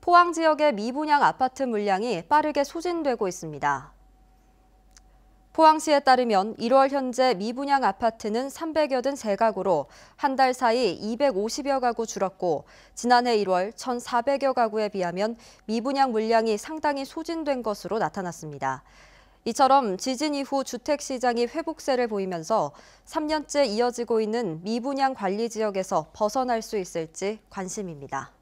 포항 지역의 미분양 아파트 물량이 빠르게 소진되고 있습니다. 포항시에 따르면 1월 현재 미분양 아파트는 383가구로 한 달 사이 250여 가구 줄었고 지난해 1월 1,400여 가구에 비하면 미분양 물량이 상당히 소진된 것으로 나타났습니다. 이처럼 지진 이후 주택 시장이 회복세를 보이면서 3년째 이어지고 있는 미분양 관리 지역에서 벗어날 수 있을지 관심입니다.